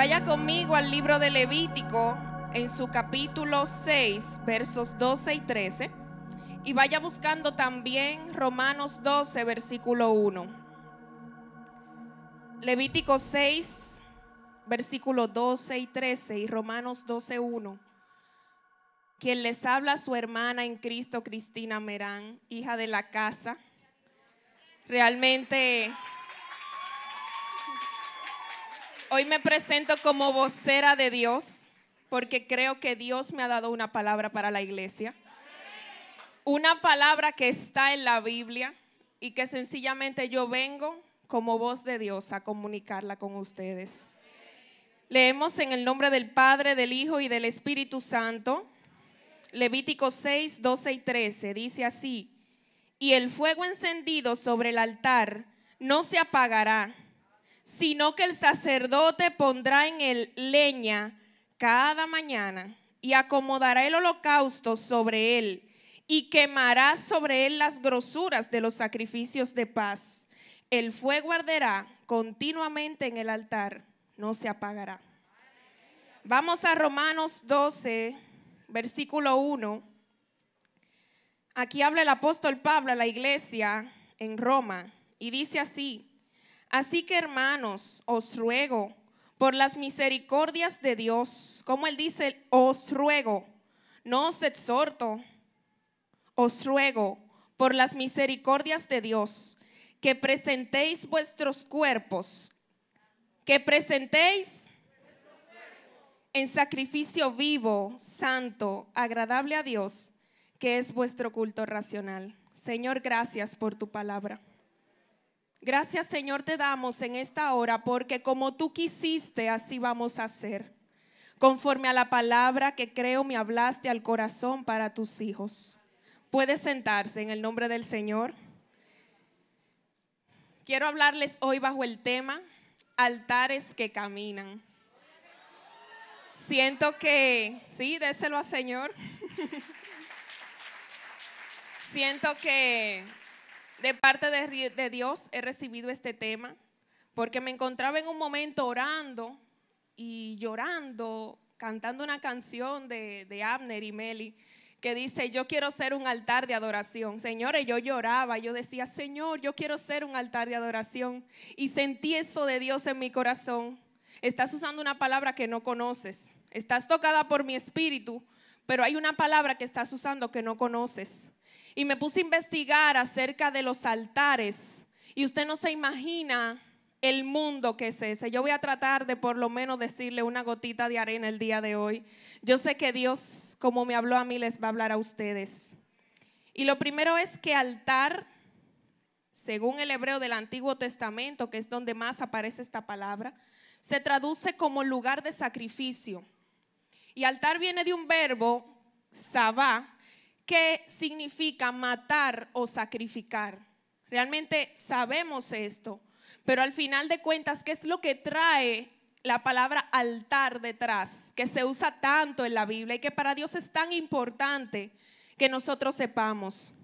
Vaya conmigo al libro de Levítico en su capítulo 6, versos 12 y 13. Y vaya buscando también Romanos 12, versículo 1. Levítico 6, versículo 12 y 13 y Romanos 12, 1. Quien les habla a su hermana en Cristo, Cristina Merán, hija de la casa. Realmente Hoy me presento como vocera de Dios porque creo que Dios me ha dado una palabra para la iglesia. Una palabra que está en la Biblia y que sencillamente yo vengo como voz de Dios a comunicarla con ustedes. Leemos en el nombre del Padre, del Hijo y del Espíritu Santo. Levítico 6, 12 y 13 dice así, y el fuego encendido sobre el altar no se apagará sino que el sacerdote pondrá en él leña cada mañana y acomodará el holocausto sobre él y quemará sobre él las grosuras de los sacrificios de paz. El fuego arderá continuamente en el altar, no se apagará. Vamos a Romanos 12, versículo 1. Aquí habla el apóstol Pablo a la iglesia en Roma y dice así, Así que hermanos, os ruego por las misericordias de Dios, como él dice, os ruego, no os exhorto, os ruego por las misericordias de Dios que presentéis vuestros cuerpos, que presentéis en sacrificio vivo, santo, agradable a Dios, que es vuestro culto racional. Señor, gracias por tu palabra. Gracias Señor te damos en esta hora porque como tú quisiste, así vamos a hacer, conforme a la palabra que creo me hablaste al corazón para tus hijos. ¿Puedes sentarse en el nombre del Señor. Quiero hablarles hoy bajo el tema altares que caminan. Siento que, sí, déselo al Señor. Siento que de parte de, Dios he recibido este tema porque me encontraba en un momento orando y llorando, cantando una canción de, de Abner y Meli que dice, yo quiero ser un altar de adoración. Señores, yo lloraba, yo decía, Señor, yo quiero ser un altar de adoración. Y sentí eso de Dios en mi corazón. Estás usando una palabra que no conoces. Estás tocada por mi espíritu, pero hay una palabra que estás usando que no conoces. Y me puse a investigar acerca de los altares. Y usted no se imagina el mundo que es ese. Yo voy a tratar de por lo menos decirle una gotita de arena el día de hoy. Yo sé que Dios, como me habló a mí, les va a hablar a ustedes. Y lo primero es que altar, según el hebreo del Antiguo Testamento, que es donde más aparece esta palabra, se traduce como lugar de sacrificio. Y altar viene de un verbo, sabá, Qué significa matar o sacrificar. Realmente sabemos esto, pero al final de cuentas, ¿qué es lo que trae la palabra altar detrás, que se usa tanto en la Biblia y que para Dios es tan importante que nosotros sepamos?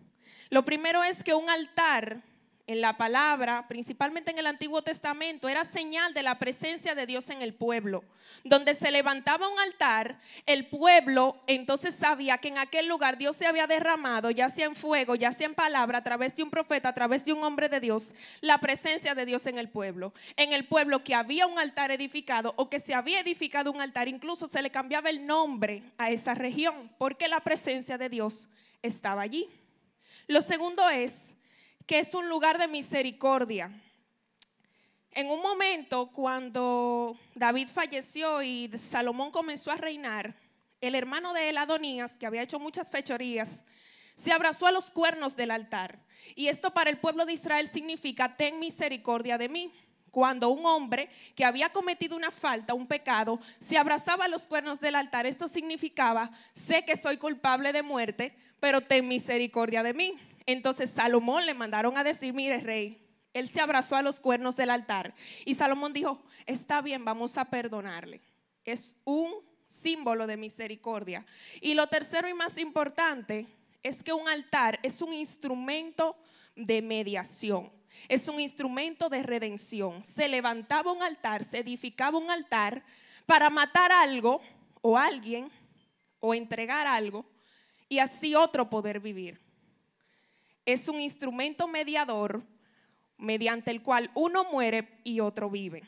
Lo primero es que un altar en la palabra, principalmente en el Antiguo Testamento, era señal de la presencia de Dios en el pueblo. Donde se levantaba un altar, el pueblo entonces sabía que en aquel lugar Dios se había derramado, ya sea en fuego, ya sea en palabra, a través de un profeta, a través de un hombre de Dios, la presencia de Dios en el pueblo. En el pueblo que había un altar edificado o que se había edificado un altar, incluso se le cambiaba el nombre a esa región, porque la presencia de Dios estaba allí. Lo segundo es que es un lugar de misericordia. En un momento cuando David falleció y Salomón comenzó a reinar, el hermano de él, Adonías, que había hecho muchas fechorías, se abrazó a los cuernos del altar. Y esto para el pueblo de Israel significa, ten misericordia de mí. Cuando un hombre que había cometido una falta, un pecado, se abrazaba a los cuernos del altar, esto significaba, sé que soy culpable de muerte, pero ten misericordia de mí. Entonces Salomón le mandaron a decir, mire rey, él se abrazó a los cuernos del altar y Salomón dijo, está bien, vamos a perdonarle. Es un símbolo de misericordia. Y lo tercero y más importante es que un altar es un instrumento de mediación. Es un instrumento de redención. Se levantaba un altar, se edificaba un altar para matar algo o alguien o entregar algo y así otro poder vivir es un instrumento mediador mediante el cual uno muere y otro vive.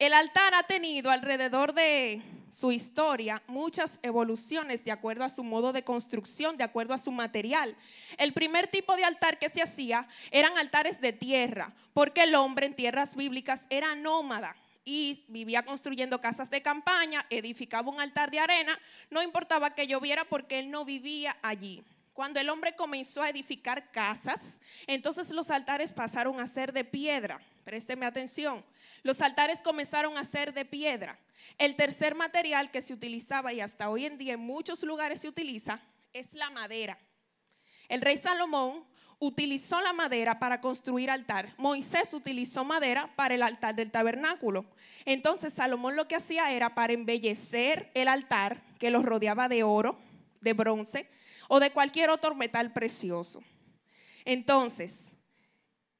El altar ha tenido alrededor de su historia muchas evoluciones de acuerdo a su modo de construcción, de acuerdo a su material. El primer tipo de altar que se hacía eran altares de tierra, porque el hombre en tierras bíblicas era nómada y vivía construyendo casas de campaña, edificaba un altar de arena, no importaba que lloviera porque él no vivía allí. Cuando el hombre comenzó a edificar casas, entonces los altares pasaron a ser de piedra. Présteme atención. Los altares comenzaron a ser de piedra. El tercer material que se utilizaba y hasta hoy en día en muchos lugares se utiliza es la madera. El rey Salomón utilizó la madera para construir altar. Moisés utilizó madera para el altar del tabernáculo. Entonces Salomón lo que hacía era para embellecer el altar que los rodeaba de oro, de bronce, o de cualquier otro metal precioso. Entonces,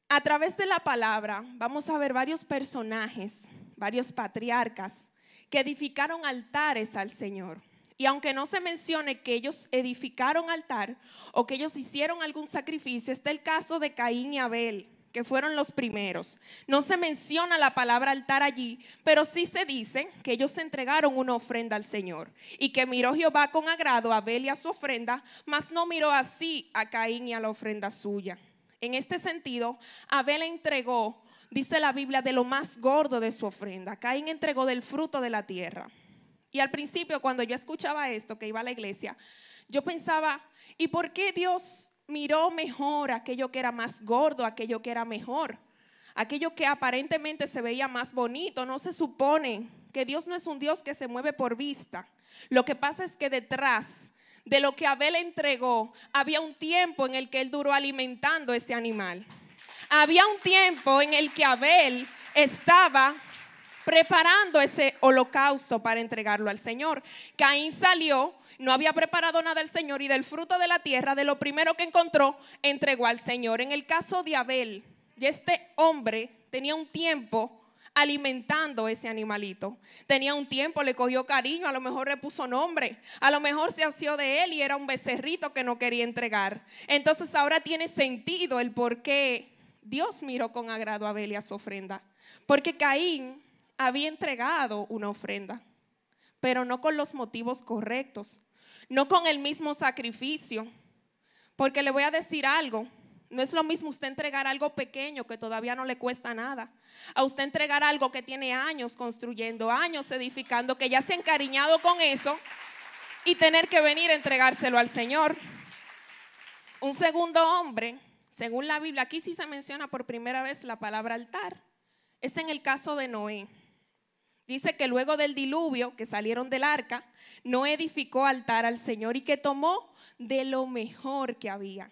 a través de la palabra vamos a ver varios personajes, varios patriarcas que edificaron altares al Señor. Y aunque no se mencione que ellos edificaron altar o que ellos hicieron algún sacrificio, está el caso de Caín y Abel que fueron los primeros. No se menciona la palabra altar allí, pero sí se dice que ellos entregaron una ofrenda al Señor y que miró Jehová con agrado a Abel y a su ofrenda, mas no miró así a Caín y a la ofrenda suya. En este sentido, Abel entregó, dice la Biblia, de lo más gordo de su ofrenda. Caín entregó del fruto de la tierra. Y al principio, cuando yo escuchaba esto, que iba a la iglesia, yo pensaba, ¿y por qué Dios miró mejor aquello que era más gordo, aquello que era mejor, aquello que aparentemente se veía más bonito. No se supone que Dios no es un Dios que se mueve por vista. Lo que pasa es que detrás de lo que Abel entregó, había un tiempo en el que él duró alimentando ese animal. Había un tiempo en el que Abel estaba preparando ese holocausto para entregarlo al Señor. Caín salió no había preparado nada del Señor y del fruto de la tierra, de lo primero que encontró, entregó al Señor. En el caso de Abel, y este hombre tenía un tiempo alimentando ese animalito. Tenía un tiempo, le cogió cariño, a lo mejor le puso nombre, a lo mejor se asió de él y era un becerrito que no quería entregar. Entonces ahora tiene sentido el por qué Dios miró con agrado a Abel y a su ofrenda. Porque Caín había entregado una ofrenda, pero no con los motivos correctos no con el mismo sacrificio, porque le voy a decir algo. No es lo mismo usted entregar algo pequeño que todavía no le cuesta nada, a usted entregar algo que tiene años construyendo, años edificando, que ya se ha encariñado con eso y tener que venir a entregárselo al Señor. Un segundo hombre, según la Biblia, aquí sí se menciona por primera vez la palabra altar, es en el caso de Noé. Dice que luego del diluvio, que salieron del arca, no edificó altar al Señor y que tomó de lo mejor que había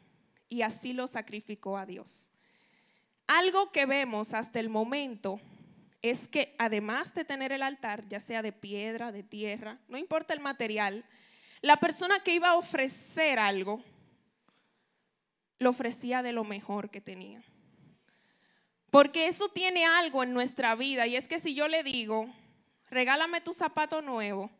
y así lo sacrificó a Dios. Algo que vemos hasta el momento es que además de tener el altar, ya sea de piedra, de tierra, no importa el material, la persona que iba a ofrecer algo lo ofrecía de lo mejor que tenía. Porque eso tiene algo en nuestra vida y es que si yo le digo, regálame tu zapato nuevo,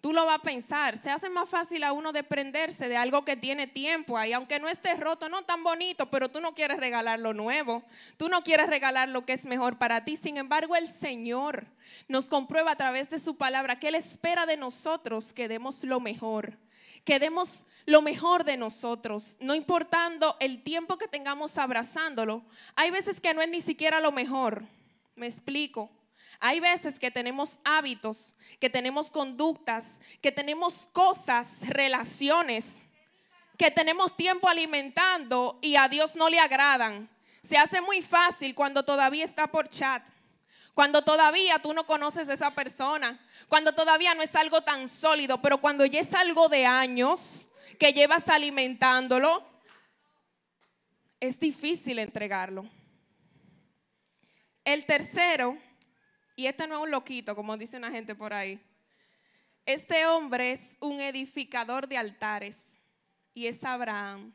tú lo vas a pensar. Se hace más fácil a uno desprenderse de algo que tiene tiempo ahí, aunque no esté roto, no tan bonito, pero tú no quieres regalar lo nuevo, tú no quieres regalar lo que es mejor para ti. Sin embargo, el Señor nos comprueba a través de su palabra que Él espera de nosotros que demos lo mejor, que demos lo mejor de nosotros, no importando el tiempo que tengamos abrazándolo. Hay veces que no es ni siquiera lo mejor. Me explico. Hay veces que tenemos hábitos, que tenemos conductas, que tenemos cosas, relaciones, que tenemos tiempo alimentando y a Dios no le agradan. Se hace muy fácil cuando todavía está por chat, cuando todavía tú no conoces a esa persona, cuando todavía no es algo tan sólido, pero cuando ya es algo de años que llevas alimentándolo, es difícil entregarlo. El tercero y este no es un loquito, como dice una gente por ahí. Este hombre es un edificador de altares y es Abraham.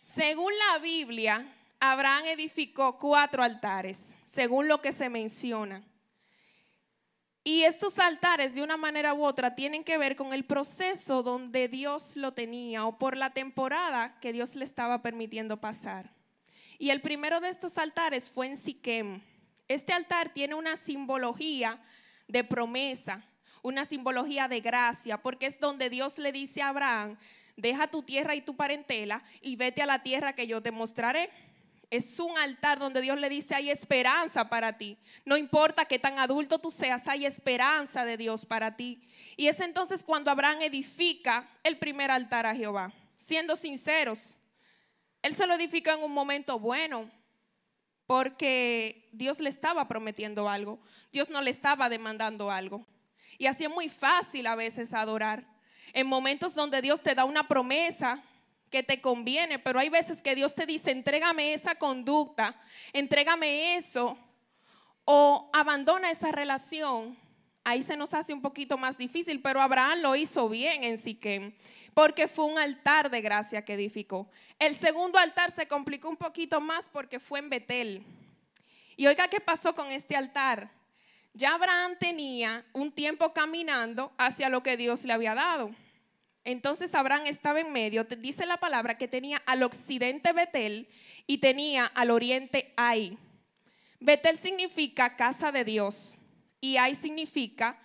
Según la Biblia, Abraham edificó cuatro altares, según lo que se menciona. Y estos altares, de una manera u otra, tienen que ver con el proceso donde Dios lo tenía o por la temporada que Dios le estaba permitiendo pasar. Y el primero de estos altares fue en Siquem. Este altar tiene una simbología de promesa, una simbología de gracia, porque es donde Dios le dice a Abraham, deja tu tierra y tu parentela y vete a la tierra que yo te mostraré. Es un altar donde Dios le dice, hay esperanza para ti. No importa que tan adulto tú seas, hay esperanza de Dios para ti. Y es entonces cuando Abraham edifica el primer altar a Jehová. Siendo sinceros, él se lo edifica en un momento bueno, porque Dios le estaba prometiendo algo, Dios no le estaba demandando algo. Y así es muy fácil a veces adorar. En momentos donde Dios te da una promesa que te conviene, pero hay veces que Dios te dice, entrégame esa conducta, entrégame eso, o abandona esa relación ahí se nos hace un poquito más difícil, pero Abraham lo hizo bien en Siquem, porque fue un altar de gracia que edificó. El segundo altar se complicó un poquito más porque fue en Betel. Y oiga qué pasó con este altar. Ya Abraham tenía un tiempo caminando hacia lo que Dios le había dado. Entonces Abraham estaba en medio, dice la palabra que tenía al occidente Betel y tenía al oriente Ai. Betel significa casa de Dios y ahí significa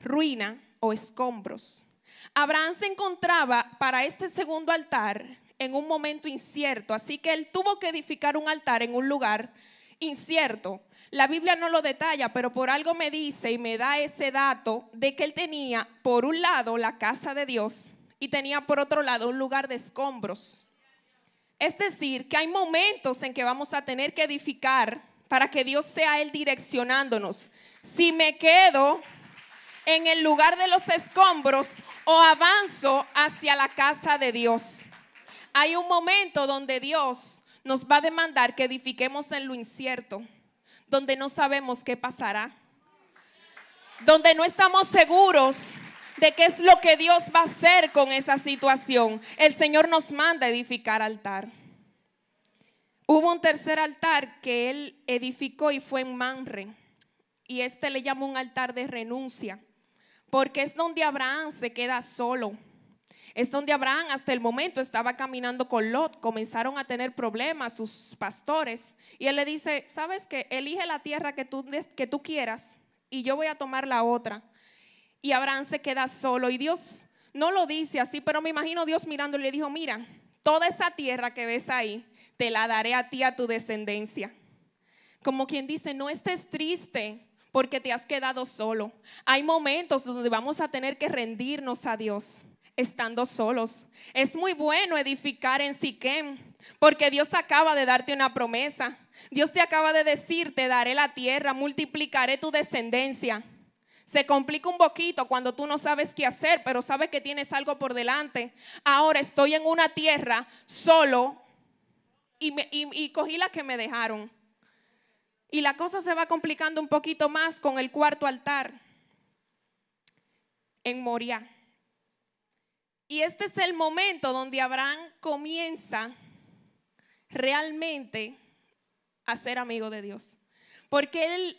ruina o escombros. Abraham se encontraba para este segundo altar en un momento incierto, así que él tuvo que edificar un altar en un lugar incierto. La Biblia no lo detalla, pero por algo me dice y me da ese dato de que él tenía por un lado la casa de Dios y tenía por otro lado un lugar de escombros. Es decir, que hay momentos en que vamos a tener que edificar para que Dios sea Él direccionándonos. Si me quedo en el lugar de los escombros o avanzo hacia la casa de Dios. Hay un momento donde Dios nos va a demandar que edifiquemos en lo incierto, donde no sabemos qué pasará, donde no estamos seguros de qué es lo que Dios va a hacer con esa situación. El Señor nos manda edificar altar. Hubo un tercer altar que él edificó y fue en Manre. Y este le llamó un altar de renuncia, porque es donde Abraham se queda solo. Es donde Abraham hasta el momento estaba caminando con Lot, comenzaron a tener problemas sus pastores. Y él le dice, sabes que elige la tierra que tú, que tú quieras y yo voy a tomar la otra. Y Abraham se queda solo. Y Dios no lo dice así, pero me imagino Dios mirando y le dijo, mira, toda esa tierra que ves ahí, te la daré a ti, a tu descendencia. Como quien dice, no estés triste porque te has quedado solo. Hay momentos donde vamos a tener que rendirnos a Dios estando solos. Es muy bueno edificar en Siquem, porque Dios acaba de darte una promesa. Dios te acaba de decir, te daré la tierra, multiplicaré tu descendencia. Se complica un poquito cuando tú no sabes qué hacer, pero sabes que tienes algo por delante. Ahora estoy en una tierra solo, y, cogí la que me dejaron. Y la cosa se va complicando un poquito más con el cuarto altar en Moria. Y este es el momento donde Abraham comienza realmente a ser amigo de Dios. Porque él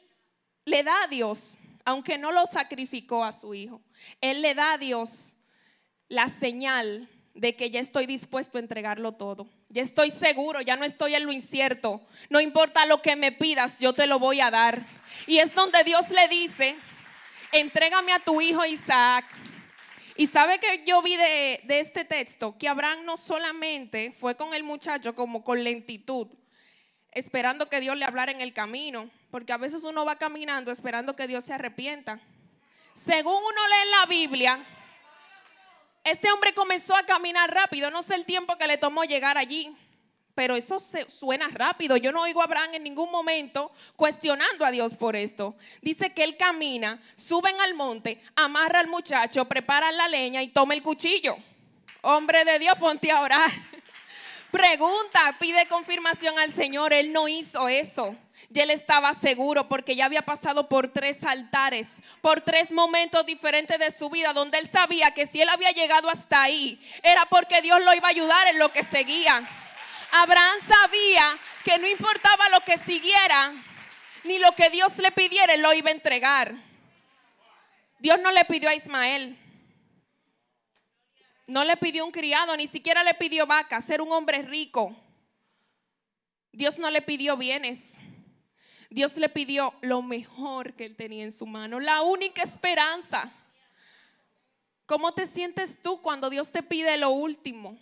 le da a Dios, aunque no lo sacrificó a su hijo, él le da a Dios la señal de que ya estoy dispuesto a entregarlo todo. Ya estoy seguro, ya no estoy en lo incierto. No importa lo que me pidas, yo te lo voy a dar. Y es donde Dios le dice, entrégame a tu hijo Isaac. Y sabe que yo vi de, este texto que Abraham no solamente fue con el muchacho como con lentitud, esperando que Dios le hablara en el camino, porque a veces uno va caminando esperando que Dios se arrepienta. Según uno lee en la Biblia, este hombre comenzó a caminar rápido, no sé el tiempo que le tomó llegar allí, pero eso se, suena rápido. Yo no oigo a Abraham en ningún momento cuestionando a Dios por esto. Dice que él camina, suben al monte, amarra al muchacho, preparan la leña y toma el cuchillo. Hombre de Dios, ponte a orar. Pregunta, pide confirmación al Señor. Él no hizo eso. Y él estaba seguro porque ya había pasado por tres altares, por tres momentos diferentes de su vida, donde él sabía que si él había llegado hasta ahí, era porque Dios lo iba a ayudar en lo que seguía. Abraham sabía que no importaba lo que siguiera, ni lo que Dios le pidiera, él lo iba a entregar. Dios no le pidió a Ismael, no le pidió un criado, ni siquiera le pidió vaca, ser un hombre rico. Dios no le pidió bienes. Dios le pidió lo mejor que él tenía en su mano, la única esperanza. ¿Cómo te sientes tú cuando Dios te pide lo último?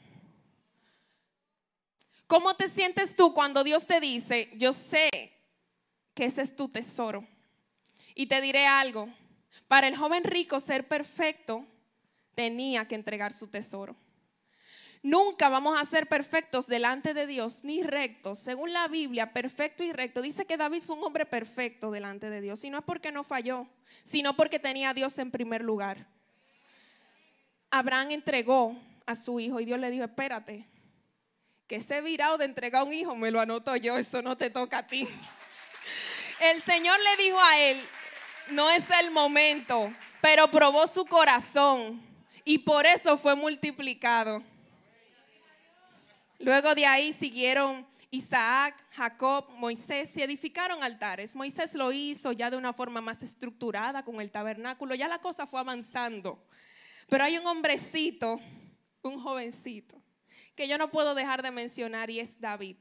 ¿Cómo te sientes tú cuando Dios te dice, yo sé que ese es tu tesoro? Y te diré algo, para el joven rico ser perfecto tenía que entregar su tesoro. Nunca vamos a ser perfectos delante de Dios, ni rectos. Según la Biblia, perfecto y recto. Dice que David fue un hombre perfecto delante de Dios. Y no es porque no falló, sino porque tenía a Dios en primer lugar. Abraham entregó a su hijo y Dios le dijo, espérate, que ese virado de entregar a un hijo me lo anoto yo, eso no te toca a ti. El Señor le dijo a él, no es el momento, pero probó su corazón y por eso fue multiplicado. Luego de ahí siguieron Isaac, Jacob, Moisés y edificaron altares. Moisés lo hizo ya de una forma más estructurada con el tabernáculo, ya la cosa fue avanzando. Pero hay un hombrecito, un jovencito, que yo no puedo dejar de mencionar y es David.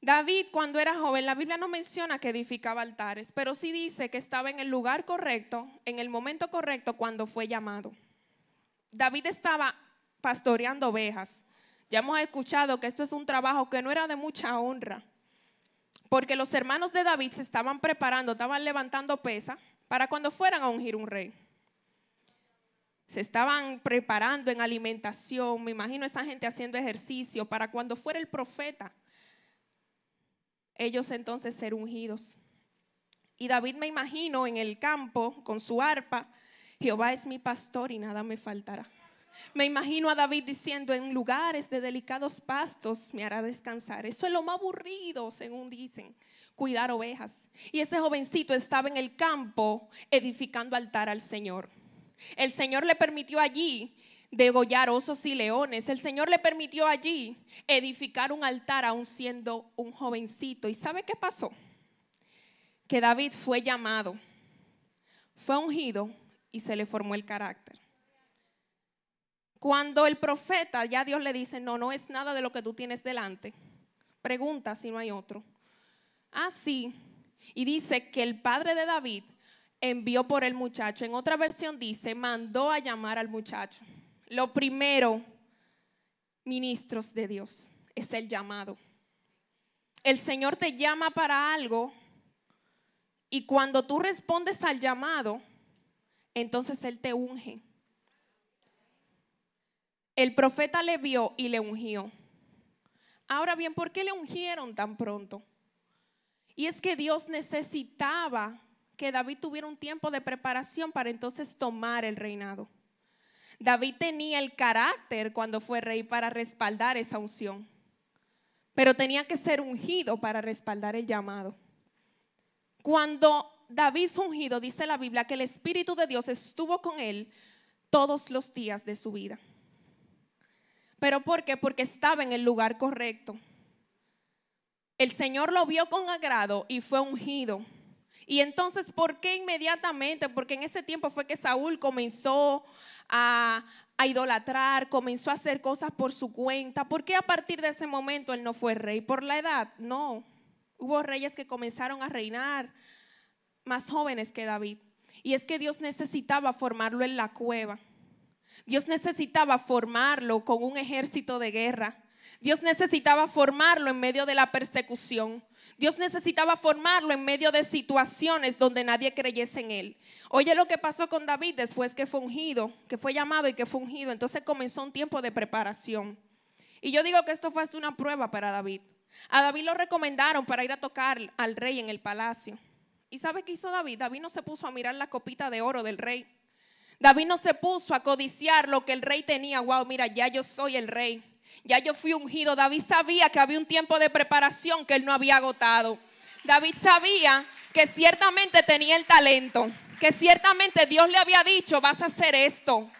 David cuando era joven, la Biblia no menciona que edificaba altares, pero sí dice que estaba en el lugar correcto, en el momento correcto cuando fue llamado. David estaba pastoreando ovejas. Ya hemos escuchado que esto es un trabajo que no era de mucha honra, porque los hermanos de David se estaban preparando, estaban levantando pesa para cuando fueran a ungir un rey. Se estaban preparando en alimentación, me imagino esa gente haciendo ejercicio para cuando fuera el profeta ellos entonces ser ungidos. Y David me imagino en el campo con su arpa, Jehová es mi pastor y nada me faltará. Me imagino a David diciendo, en lugares de delicados pastos me hará descansar. Eso es lo más aburrido, según dicen, cuidar ovejas. Y ese jovencito estaba en el campo edificando altar al Señor. El Señor le permitió allí degollar osos y leones. El Señor le permitió allí edificar un altar aún siendo un jovencito. ¿Y sabe qué pasó? Que David fue llamado, fue ungido y se le formó el carácter. Cuando el profeta, ya Dios le dice, no, no es nada de lo que tú tienes delante. Pregunta si no hay otro. Ah sí. y dice que el padre de David envió por el muchacho. En otra versión dice, mandó a llamar al muchacho. Lo primero, ministros de Dios, es el llamado. El Señor te llama para algo y cuando tú respondes al llamado, entonces Él te unge. El profeta le vio y le ungió. Ahora bien, ¿por qué le ungieron tan pronto? Y es que Dios necesitaba que David tuviera un tiempo de preparación para entonces tomar el reinado. David tenía el carácter cuando fue rey para respaldar esa unción, pero tenía que ser ungido para respaldar el llamado. Cuando David fue ungido, dice la Biblia, que el Espíritu de Dios estuvo con él todos los días de su vida. ¿Pero por qué? Porque estaba en el lugar correcto. El Señor lo vio con agrado y fue ungido y entonces, ¿por qué inmediatamente? Porque en ese tiempo fue que Saúl comenzó a, idolatrar, comenzó a hacer cosas por su cuenta. ¿Por qué a partir de ese momento él no fue rey? ¿Por la edad? No. Hubo reyes que comenzaron a reinar más jóvenes que David. Y es que Dios necesitaba formarlo en la cueva. Dios necesitaba formarlo con un ejército de guerra. Dios necesitaba formarlo en medio de la persecución. Dios necesitaba formarlo en medio de situaciones donde nadie creyese en él. Oye lo que pasó con David después que fue ungido, que fue llamado y que fue ungido. Entonces comenzó un tiempo de preparación. Y yo digo que esto fue una prueba para David. A David lo recomendaron para ir a tocar al rey en el palacio. ¿Y sabe qué hizo David? David no se puso a mirar la copita de oro del rey. David no se puso a codiciar lo que el rey tenía. Wow, mira, ya yo soy el rey. Ya yo fui ungido. David sabía que había un tiempo de preparación que él no había agotado. David sabía que ciertamente tenía el talento, que ciertamente Dios le había dicho, vas a hacer esto.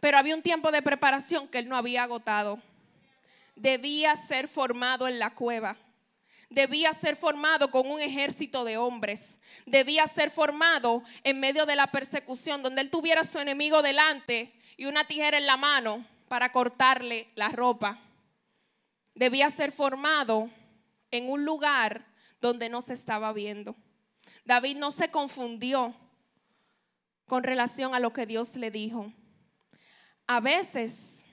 Pero había un tiempo de preparación que él no había agotado. Debía ser formado en la cueva debía ser formado con un ejército de hombres, debía ser formado en medio de la persecución, donde él tuviera a su enemigo delante y una tijera en la mano para cortarle la ropa. Debía ser formado en un lugar donde no se estaba viendo. David no se confundió con relación a lo que Dios le dijo. A veces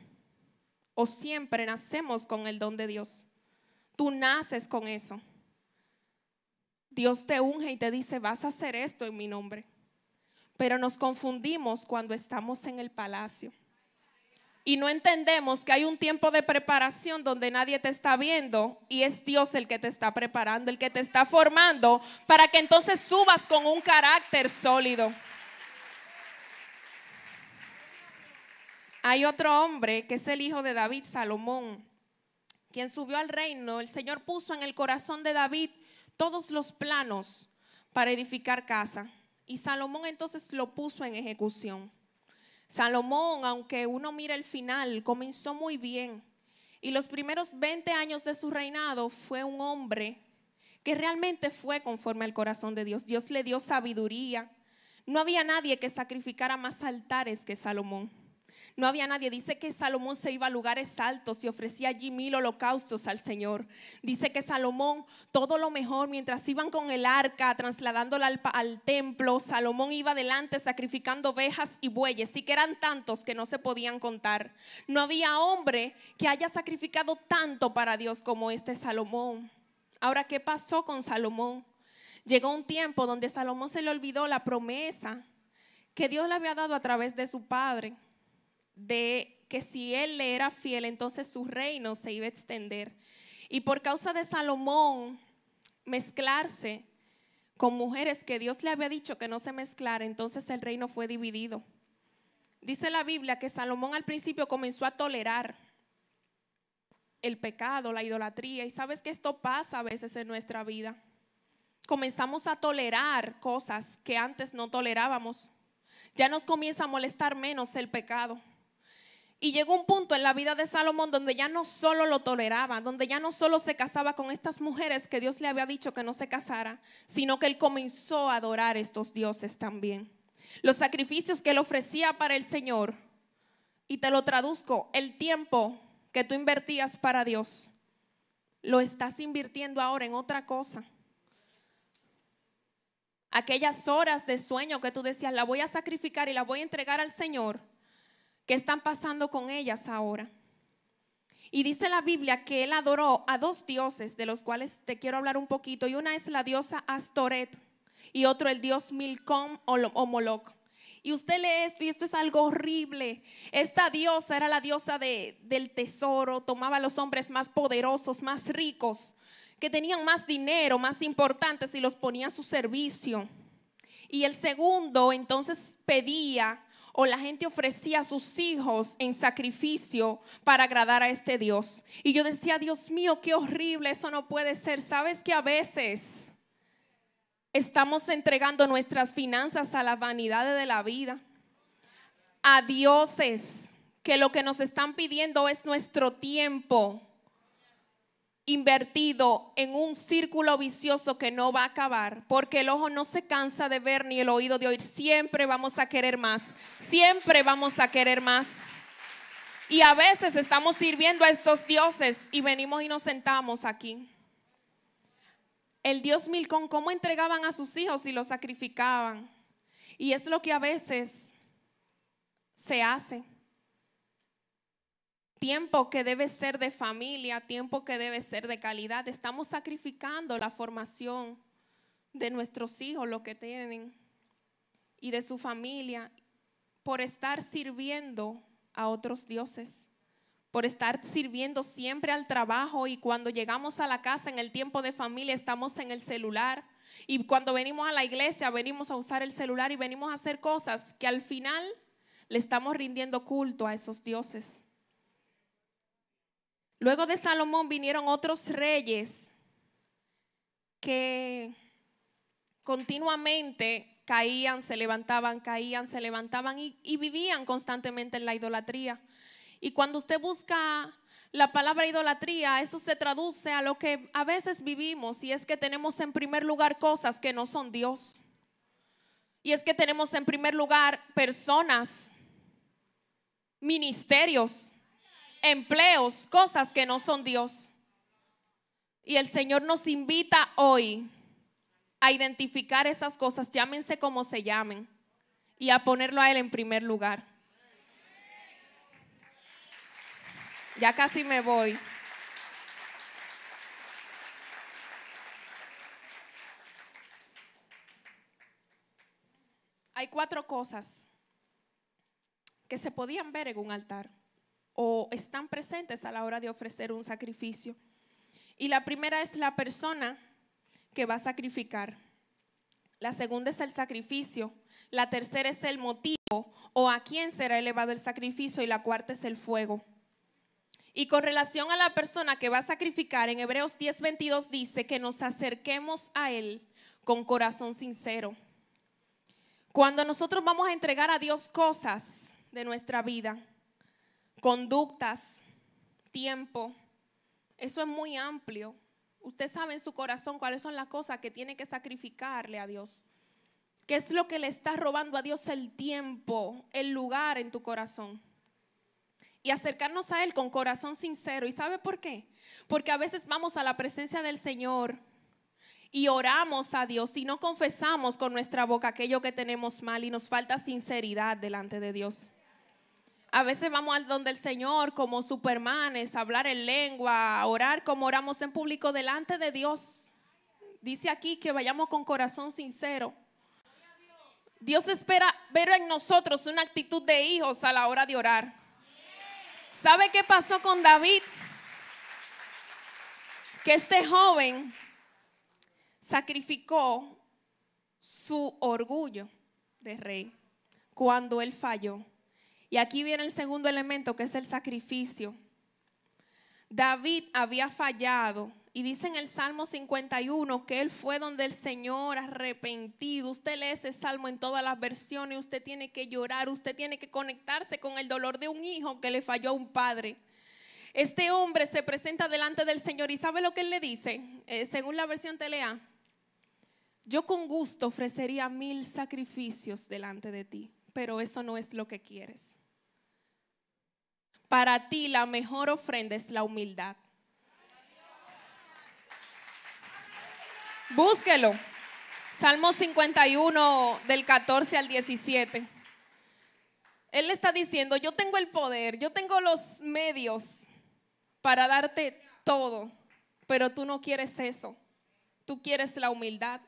o siempre nacemos con el don de Dios. Tú naces con eso. Dios te unge y te dice, vas a hacer esto en mi nombre. Pero nos confundimos cuando estamos en el palacio y no entendemos que hay un tiempo de preparación donde nadie te está viendo y es Dios el que te está preparando, el que te está formando para que entonces subas con un carácter sólido. Hay otro hombre que es el hijo de David, Salomón, quien subió al reino. El Señor puso en el corazón de David todos los planos para edificar casa. Y Salomón entonces lo puso en ejecución. Salomón, aunque uno mira el final, comenzó muy bien. Y los primeros 20 años de su reinado fue un hombre que realmente fue conforme al corazón de Dios. Dios le dio sabiduría. No había nadie que sacrificara más altares que Salomón no había nadie. Dice que Salomón se iba a lugares altos y ofrecía allí mil holocaustos al Señor. Dice que Salomón todo lo mejor, mientras iban con el arca trasladándola al, al templo, Salomón iba adelante sacrificando ovejas y bueyes, y que eran tantos que no se podían contar. No había hombre que haya sacrificado tanto para Dios como este Salomón. Ahora, ¿qué pasó con Salomón? Llegó un tiempo donde Salomón se le olvidó la promesa que Dios le había dado a través de su padre de que si él le era fiel, entonces su reino se iba a extender. Y por causa de Salomón mezclarse con mujeres que Dios le había dicho que no se mezclara, entonces el reino fue dividido. Dice la Biblia que Salomón al principio comenzó a tolerar el pecado, la idolatría. Y sabes que esto pasa a veces en nuestra vida. Comenzamos a tolerar cosas que antes no tolerábamos. Ya nos comienza a molestar menos el pecado. Y llegó un punto en la vida de Salomón donde ya no solo lo toleraba, donde ya no solo se casaba con estas mujeres que Dios le había dicho que no se casara, sino que él comenzó a adorar estos dioses también. Los sacrificios que él ofrecía para el Señor, y te lo traduzco, el tiempo que tú invertías para Dios, lo estás invirtiendo ahora en otra cosa. Aquellas horas de sueño que tú decías, la voy a sacrificar y la voy a entregar al Señor ¿Qué están pasando con ellas ahora? Y dice la Biblia que él adoró a dos dioses, de los cuales te quiero hablar un poquito, y una es la diosa Astoret y otro el dios Milcom o Moloch. Y usted lee esto y esto es algo horrible. Esta diosa era la diosa de, del tesoro, tomaba a los hombres más poderosos, más ricos, que tenían más dinero, más importantes y los ponía a su servicio. Y el segundo entonces pedía o la gente ofrecía a sus hijos en sacrificio para agradar a este Dios. Y yo decía, Dios mío, qué horrible, eso no puede ser. Sabes que a veces estamos entregando nuestras finanzas a las vanidades de la vida, a dioses que lo que nos están pidiendo es nuestro tiempo, invertido en un círculo vicioso que no va a acabar, porque el ojo no se cansa de ver ni el oído de oír. Siempre vamos a querer más, siempre vamos a querer más. Y a veces estamos sirviendo a estos dioses y venimos y nos sentamos aquí. El dios Milcón, ¿cómo entregaban a sus hijos y los sacrificaban? Y es lo que a veces se hace tiempo que debe ser de familia, tiempo que debe ser de calidad. Estamos sacrificando la formación de nuestros hijos, lo que tienen, y de su familia, por estar sirviendo a otros dioses, por estar sirviendo siempre al trabajo y cuando llegamos a la casa en el tiempo de familia estamos en el celular. Y cuando venimos a la iglesia, venimos a usar el celular y venimos a hacer cosas que al final le estamos rindiendo culto a esos dioses. Luego de Salomón vinieron otros reyes que continuamente caían, se levantaban, caían, se levantaban y, vivían constantemente en la idolatría. Y cuando usted busca la palabra idolatría, eso se traduce a lo que a veces vivimos y es que tenemos en primer lugar cosas que no son Dios. Y es que tenemos en primer lugar personas, ministerios, empleos, cosas que no son Dios. Y el Señor nos invita hoy a identificar esas cosas, llámense como se llamen, y a ponerlo a Él en primer lugar. Ya casi me voy. Hay cuatro cosas que se podían ver en un altar o están presentes a la hora de ofrecer un sacrificio. Y la primera es la persona que va a sacrificar. La segunda es el sacrificio. La tercera es el motivo o a quién será elevado el sacrificio. Y la cuarta es el fuego. Y con relación a la persona que va a sacrificar, en Hebreos 10:22 dice que nos acerquemos a Él con corazón sincero. Cuando nosotros vamos a entregar a Dios cosas de nuestra vida, conductas, tiempo. Eso es muy amplio. Usted sabe en su corazón cuáles son las cosas que tiene que sacrificarle a Dios. ¿Qué es lo que le está robando a Dios el tiempo, el lugar en tu corazón? Y acercarnos a Él con corazón sincero. ¿Y sabe por qué? Porque a veces vamos a la presencia del Señor y oramos a Dios y no confesamos con nuestra boca aquello que tenemos mal y nos falta sinceridad delante de Dios. A veces vamos al don el Señor como supermanes, a hablar en lengua, a orar como oramos en público delante de Dios. Dice aquí que vayamos con corazón sincero. Dios espera ver en nosotros una actitud de hijos a la hora de orar. ¿Sabe qué pasó con David? Que este joven sacrificó su orgullo de rey cuando él falló. Y aquí viene el segundo elemento que es el sacrificio. David había fallado y dice en el Salmo 51 que él fue donde el Señor arrepentido. Usted lee ese salmo en todas las versiones, usted tiene que llorar, usted tiene que conectarse con el dolor de un hijo que le falló a un padre. Este hombre se presenta delante del Señor y ¿sabe lo que él le dice? Eh, según la versión TLA, yo con gusto ofrecería mil sacrificios delante de ti, pero eso no es lo que quieres. Para ti la mejor ofrenda es la humildad. Búsquelo. Salmo 51 del 14 al 17. Él le está diciendo, yo tengo el poder, yo tengo los medios para darte todo, pero tú no quieres eso. Tú quieres la humildad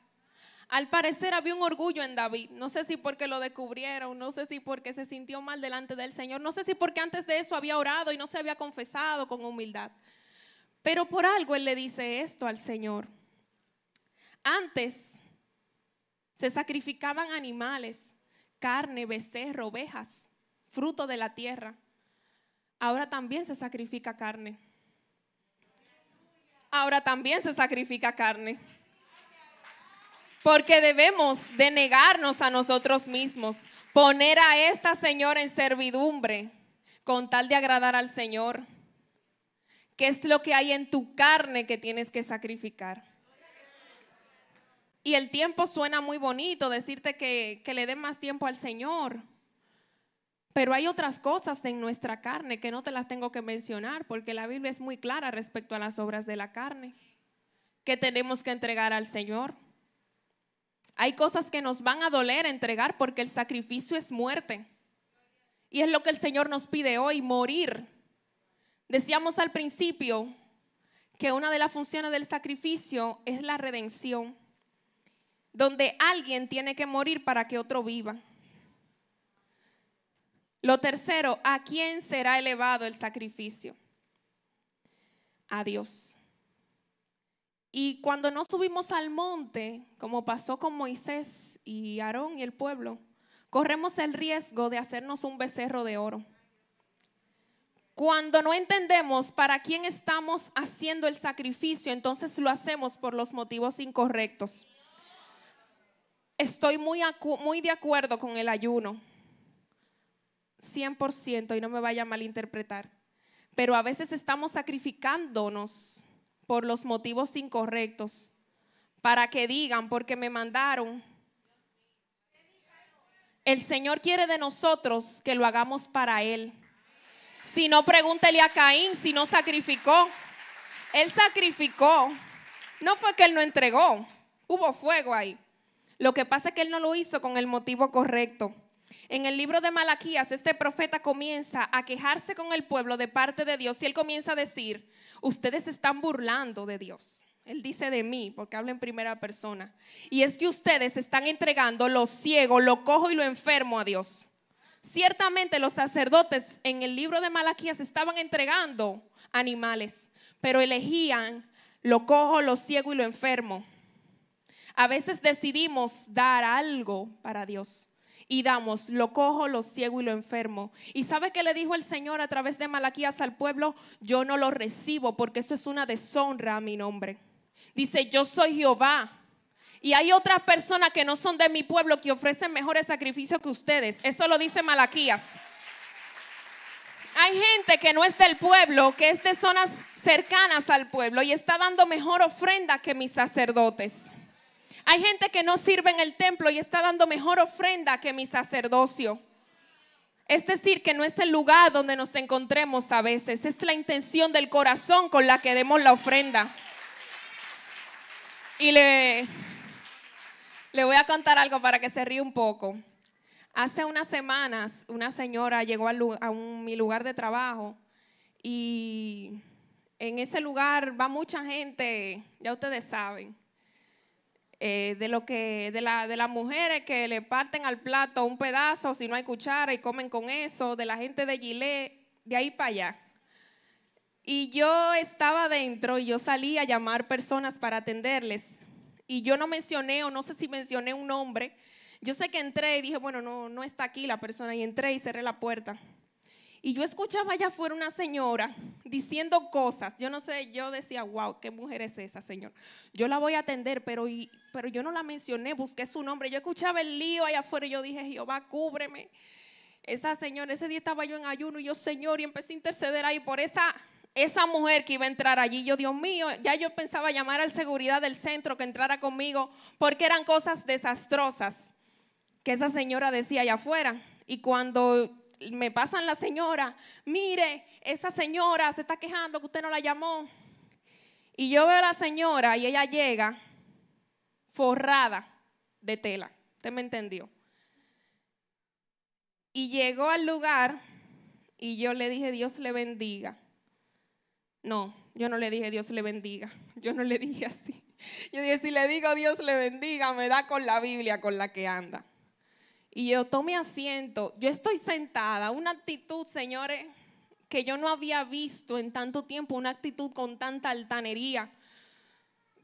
al parecer había un orgullo en David. No sé si porque lo descubrieron, no sé si porque se sintió mal delante del Señor, no sé si porque antes de eso había orado y no se había confesado con humildad. Pero por algo él le dice esto al Señor. Antes se sacrificaban animales, carne, becerro, ovejas, fruto de la tierra. Ahora también se sacrifica carne. Ahora también se sacrifica carne. Porque debemos denegarnos negarnos a nosotros mismos, poner a esta señora en servidumbre con tal de agradar al Señor. ¿Qué es lo que hay en tu carne que tienes que sacrificar? Y el tiempo suena muy bonito, decirte que, que le den más tiempo al Señor. Pero hay otras cosas en nuestra carne que no te las tengo que mencionar porque la Biblia es muy clara respecto a las obras de la carne que tenemos que entregar al Señor. Hay cosas que nos van a doler entregar porque el sacrificio es muerte. Y es lo que el Señor nos pide hoy, morir. Decíamos al principio que una de las funciones del sacrificio es la redención, donde alguien tiene que morir para que otro viva. Lo tercero, ¿a quién será elevado el sacrificio? A Dios. Y cuando no subimos al monte, como pasó con Moisés y Aarón y el pueblo, corremos el riesgo de hacernos un becerro de oro. Cuando no entendemos para quién estamos haciendo el sacrificio, entonces lo hacemos por los motivos incorrectos. Estoy muy, muy de acuerdo con el ayuno, 100%, y no me vaya a malinterpretar, pero a veces estamos sacrificándonos por los motivos incorrectos, para que digan, porque me mandaron. El Señor quiere de nosotros que lo hagamos para Él. Si no, pregúntele a Caín si no sacrificó. Él sacrificó. No fue que Él no entregó. Hubo fuego ahí. Lo que pasa es que Él no lo hizo con el motivo correcto. En el libro de Malaquías, este profeta comienza a quejarse con el pueblo de parte de Dios y él comienza a decir, ustedes están burlando de Dios. Él dice de mí, porque habla en primera persona. Y es que ustedes están entregando lo ciego, lo cojo y lo enfermo a Dios. Ciertamente los sacerdotes en el libro de Malaquías estaban entregando animales, pero elegían lo cojo, lo ciego y lo enfermo. A veces decidimos dar algo para Dios, y damos lo cojo, lo ciego y lo enfermo. ¿Y sabe qué le dijo el Señor a través de Malaquías al pueblo? Yo no lo recibo porque esto es una deshonra a mi nombre. Dice, yo soy Jehová. Y hay otras personas que no son de mi pueblo que ofrecen mejores sacrificios que ustedes. Eso lo dice Malaquías. Hay gente que no es del pueblo, que es de zonas cercanas al pueblo y está dando mejor ofrenda que mis sacerdotes. Hay gente que no sirve en el templo y está dando mejor ofrenda que mi sacerdocio. Es decir, que no es el lugar donde nos encontremos a veces, es la intención del corazón con la que demos la ofrenda. Y le, voy a contar algo para que se ríe un poco. Hace unas semanas una señora llegó a, mi lugar de trabajo y en ese lugar va mucha gente, ya ustedes saben. Eh, de lo que de, la, de las mujeres que le parten al plato un pedazo si no hay cuchara y comen con eso, de la gente de Gilé de ahí para allá. Y yo estaba dentro y yo salí a llamar personas para atenderles. Y yo no mencioné, o no sé si mencioné un nombre. Yo sé que entré y dije, bueno, no, no está aquí la persona. Y entré y cerré la puerta. Y yo escuchaba allá afuera una señora diciendo cosas. Yo no sé, yo decía, wow, qué mujer es esa, señor. Yo la voy a atender, pero, pero yo no la mencioné, busqué su nombre. Yo escuchaba el lío allá afuera y yo dije, Jehová, cúbreme. Esa señora, ese día estaba yo en ayuno y yo, Señor, y empecé a interceder ahí por esa, esa mujer que iba a entrar allí. Yo, Dios mío, ya yo pensaba llamar al seguridad del centro que entrara conmigo, porque eran cosas desastrosas que esa señora decía allá afuera. Y cuando me pasan la señora, mire, esa señora se está quejando que usted no la llamó. Y yo veo a la señora y ella llega forrada de tela. ¿Usted me entendió? Y llegó al lugar y yo le dije, Dios le bendiga. No, yo no le dije, Dios le bendiga. Yo no le dije así. Yo dije, si le digo Dios le bendiga, me da con la Biblia con la que anda. Y yo tomé asiento, yo estoy sentada, una actitud, señores, que yo no había visto en tanto tiempo, una actitud con tanta altanería,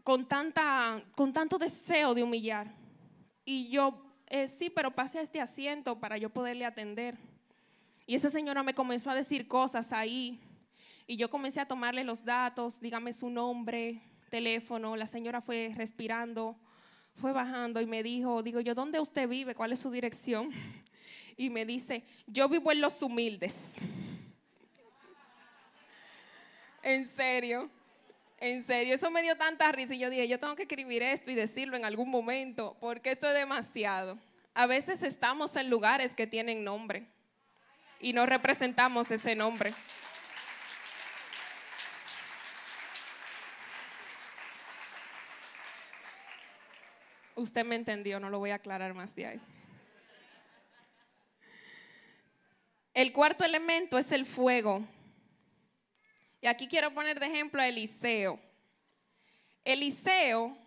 con, tanta, con tanto deseo de humillar. Y yo, eh, sí, pero pasé a este asiento para yo poderle atender. Y esa señora me comenzó a decir cosas ahí. Y yo comencé a tomarle los datos, dígame su nombre, teléfono. La señora fue respirando fue bajando y me dijo, digo yo, ¿dónde usted vive? ¿Cuál es su dirección? Y me dice, yo vivo en los humildes. en serio, en serio, eso me dio tanta risa y yo dije, yo tengo que escribir esto y decirlo en algún momento, porque esto es demasiado. A veces estamos en lugares que tienen nombre y no representamos ese nombre. Usted me entendió, no lo voy a aclarar más de ahí. El cuarto elemento es el fuego. Y aquí quiero poner de ejemplo a Eliseo. Eliseo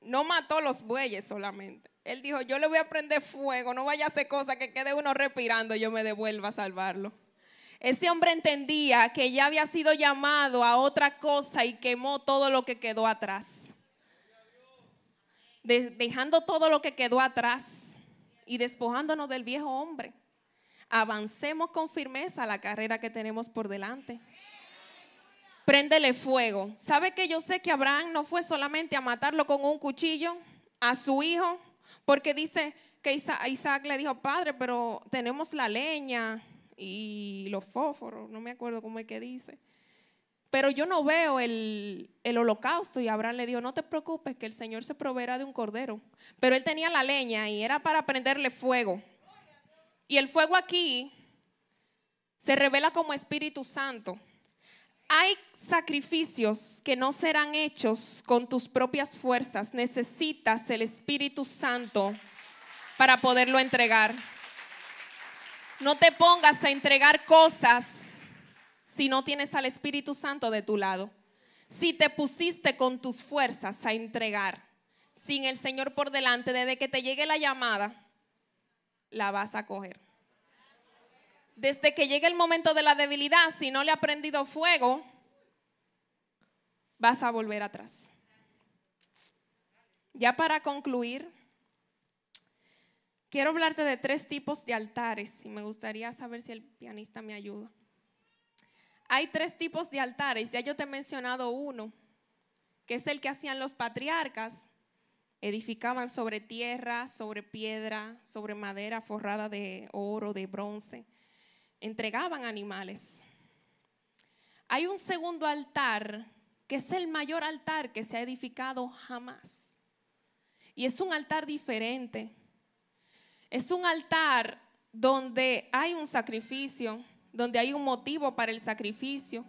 no mató los bueyes solamente. Él dijo, yo le voy a prender fuego, no vaya a hacer cosa que quede uno respirando y yo me devuelva a salvarlo. Ese hombre entendía que ya había sido llamado a otra cosa y quemó todo lo que quedó atrás dejando todo lo que quedó atrás y despojándonos del viejo hombre. Avancemos con firmeza la carrera que tenemos por delante. Préndele fuego. ¿Sabe que yo sé que Abraham no fue solamente a matarlo con un cuchillo a su hijo? Porque dice que Isaac le dijo, padre, pero tenemos la leña y los fósforos, no me acuerdo cómo es que dice. Pero yo no veo el, holocausto y Abraham le dijo, no te preocupes, que el Señor se proveerá de un cordero. Pero él tenía la leña y era para prenderle fuego. Y el fuego aquí se revela como Espíritu Santo. Hay sacrificios que no serán hechos con tus propias fuerzas. Necesitas el Espíritu Santo para poderlo entregar. No te pongas a entregar cosas si no tienes al Espíritu Santo de tu lado, si te pusiste con tus fuerzas a entregar sin el Señor por delante, desde que te llegue la llamada, la vas a coger. Desde que llegue el momento de la debilidad, si no le ha prendido fuego, vas a volver atrás. Ya para concluir, quiero hablarte de tres tipos de altares y me gustaría saber si el pianista me ayuda. Hay tres tipos de altares, ya yo te he mencionado uno, que es el que hacían los patriarcas, edificaban sobre tierra, sobre piedra, sobre madera forrada de oro, de bronce, entregaban animales. Hay un segundo altar, que es el mayor altar que se ha edificado jamás. Y es un altar diferente. Es un altar donde hay un sacrificio, donde hay un motivo para el sacrificio,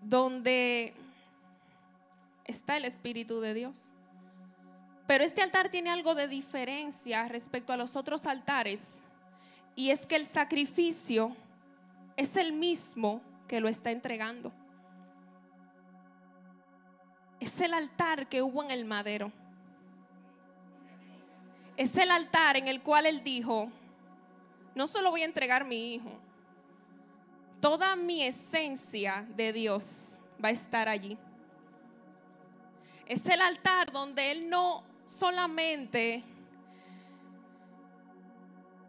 donde está el Espíritu de Dios. Pero este altar tiene algo de diferencia respecto a los otros altares y es que el sacrificio es el mismo que lo está entregando. Es el altar que hubo en el madero. Es el altar en el cual él dijo, no solo voy a entregar mi hijo, toda mi esencia de Dios va a estar allí. Es el altar donde Él no solamente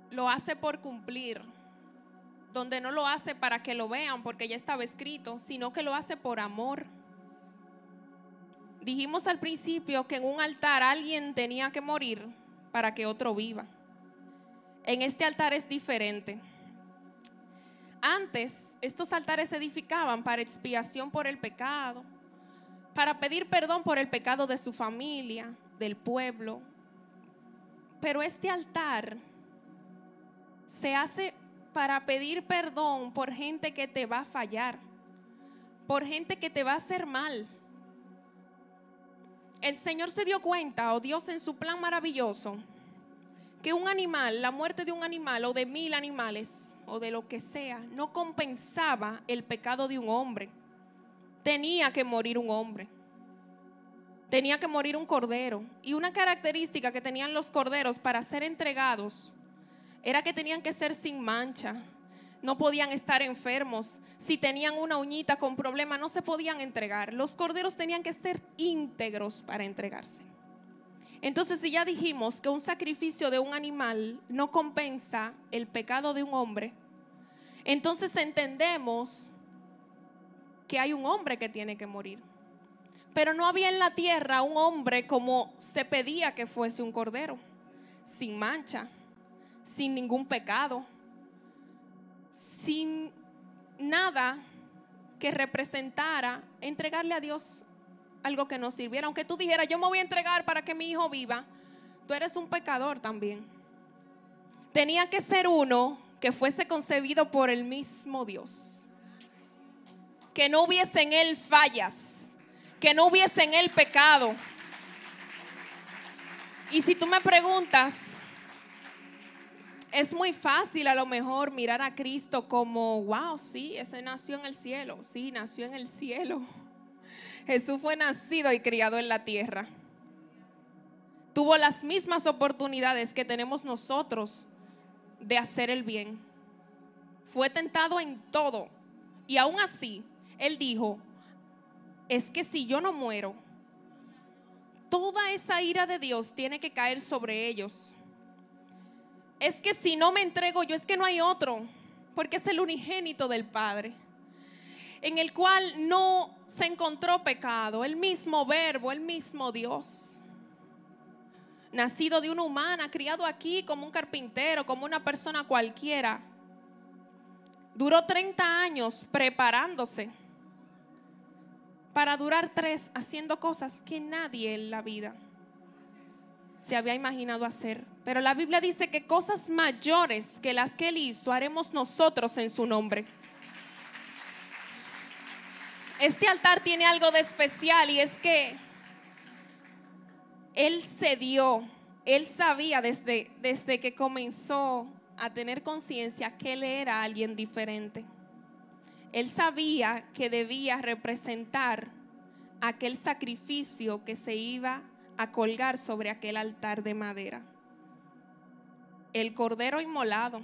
lo hace por cumplir, donde no lo hace para que lo vean porque ya estaba escrito, sino que lo hace por amor. Dijimos al principio que en un altar alguien tenía que morir para que otro viva en este altar es diferente. Antes, estos altares se edificaban para expiación por el pecado, para pedir perdón por el pecado de su familia, del pueblo. Pero este altar se hace para pedir perdón por gente que te va a fallar, por gente que te va a hacer mal. El Señor se dio cuenta, o oh Dios en su plan maravilloso, que un animal, la muerte de un animal o de mil animales o de lo que sea, no compensaba el pecado de un hombre. Tenía que morir un hombre. Tenía que morir un cordero. Y una característica que tenían los corderos para ser entregados era que tenían que ser sin mancha. No podían estar enfermos. Si tenían una uñita con problema, no se podían entregar. Los corderos tenían que ser íntegros para entregarse. Entonces, si ya dijimos que un sacrificio de un animal no compensa el pecado de un hombre, entonces entendemos que hay un hombre que tiene que morir. Pero no había en la tierra un hombre como se pedía que fuese un cordero, sin mancha, sin ningún pecado, sin nada que representara entregarle a Dios algo que no sirviera. Aunque tú dijeras, yo me voy a entregar para que mi hijo viva, tú eres un pecador también. Tenía que ser uno que fuese concebido por el mismo Dios. Que no hubiese en él fallas, que no hubiese en él pecado. Y si tú me preguntas, es muy fácil a lo mejor mirar a Cristo como, wow, sí, ese nació en el cielo, sí, nació en el cielo Jesús fue nacido y criado en la tierra. Tuvo las mismas oportunidades que tenemos nosotros de hacer el bien. Fue tentado en todo. Y aún así, él dijo, es que si yo no muero, toda esa ira de Dios tiene que caer sobre ellos. Es que si no me entrego yo, es que no hay otro, porque es el unigénito del Padre en el cual no se encontró pecado, el mismo verbo, el mismo Dios. Nacido de una humana, criado aquí como un carpintero, como una persona cualquiera. Duró 30 años preparándose para durar tres haciendo cosas que nadie en la vida se había imaginado hacer. Pero la Biblia dice que cosas mayores que las que él hizo haremos nosotros en su nombre. Este altar tiene algo de especial y es que él se dio, él sabía desde, desde que comenzó a tener conciencia que él era alguien diferente. Él sabía que debía representar aquel sacrificio que se iba a colgar sobre aquel altar de madera. El cordero inmolado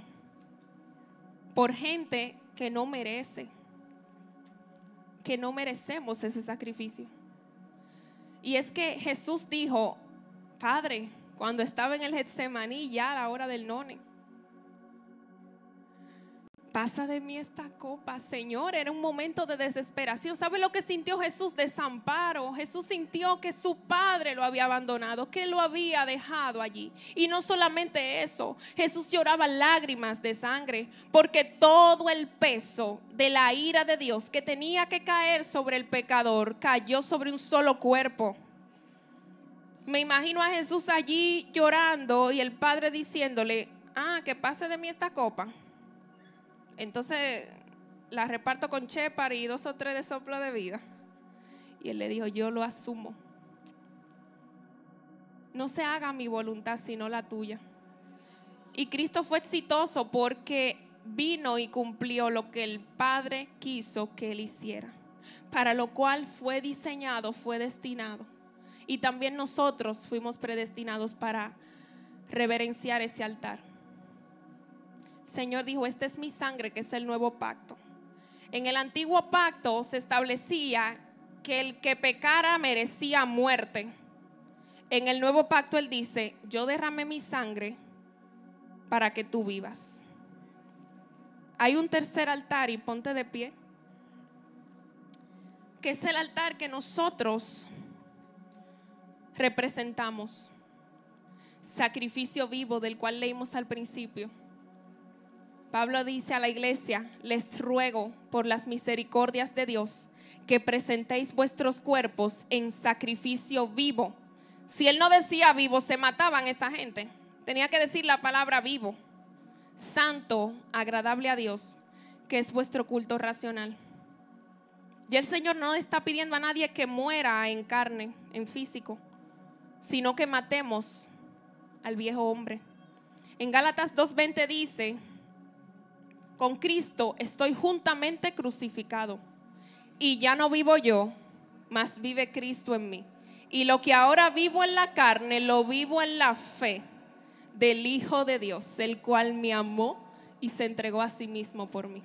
por gente que no merece que no merecemos ese sacrificio. Y es que Jesús dijo, Padre, cuando estaba en el Getsemaní ya a la hora del none, pasa de mí esta copa, Señor. Era un momento de desesperación. ¿Sabe lo que sintió Jesús? Desamparo. Jesús sintió que su padre lo había abandonado, que lo había dejado allí. Y no solamente eso, Jesús lloraba lágrimas de sangre, porque todo el peso de la ira de Dios que tenía que caer sobre el pecador cayó sobre un solo cuerpo. Me imagino a Jesús allí llorando y el Padre diciéndole, ah, que pase de mí esta copa entonces la reparto con Chepar y dos o tres de soplo de vida. Y él le dijo, yo lo asumo. No se haga mi voluntad sino la tuya. Y Cristo fue exitoso porque vino y cumplió lo que el Padre quiso que él hiciera, para lo cual fue diseñado, fue destinado. Y también nosotros fuimos predestinados para reverenciar ese altar. Señor dijo, esta es mi sangre que es el nuevo pacto. En el antiguo pacto se establecía que el que pecara merecía muerte. En el nuevo pacto Él dice, yo derramé mi sangre para que tú vivas. Hay un tercer altar y ponte de pie, que es el altar que nosotros representamos, sacrificio vivo del cual leímos al principio. Pablo dice a la iglesia, les ruego por las misericordias de Dios que presentéis vuestros cuerpos en sacrificio vivo. Si él no decía vivo, se mataban esa gente. Tenía que decir la palabra vivo. Santo, agradable a Dios, que es vuestro culto racional. Y el Señor no está pidiendo a nadie que muera en carne, en físico, sino que matemos al viejo hombre. En Gálatas 2.20 dice, con Cristo estoy juntamente crucificado. Y ya no vivo yo, mas vive Cristo en mí. Y lo que ahora vivo en la carne, lo vivo en la fe del Hijo de Dios, el cual me amó y se entregó a sí mismo por mí.